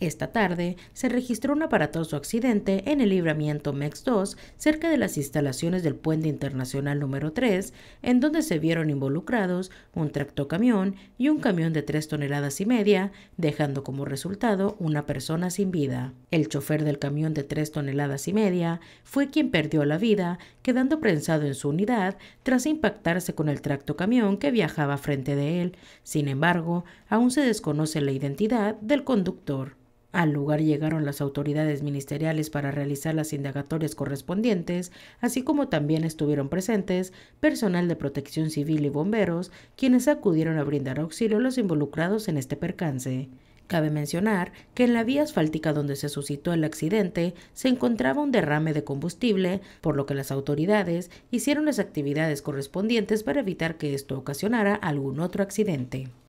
Esta tarde se registró un aparatoso accidente en el libramiento MEX 2 cerca de las instalaciones del puente internacional número 3, en donde se vieron involucrados un tractocamión y un camión de 3 toneladas y media, dejando como resultado una persona sin vida. El chofer del camión de 3 toneladas y media fue quien perdió la vida, quedando prensado en su unidad tras impactarse con el tractocamión que viajaba frente de él. Sin embargo, aún se desconoce la identidad del conductor. Al lugar llegaron las autoridades ministeriales para realizar las indagatorias correspondientes, así como también estuvieron presentes personal de protección civil y bomberos, quienes acudieron a brindar auxilio a los involucrados en este percance. Cabe mencionar que en la vía asfáltica donde se suscitó el accidente se encontraba un derrame de combustible, por lo que las autoridades hicieron las actividades correspondientes para evitar que esto ocasionara algún otro accidente.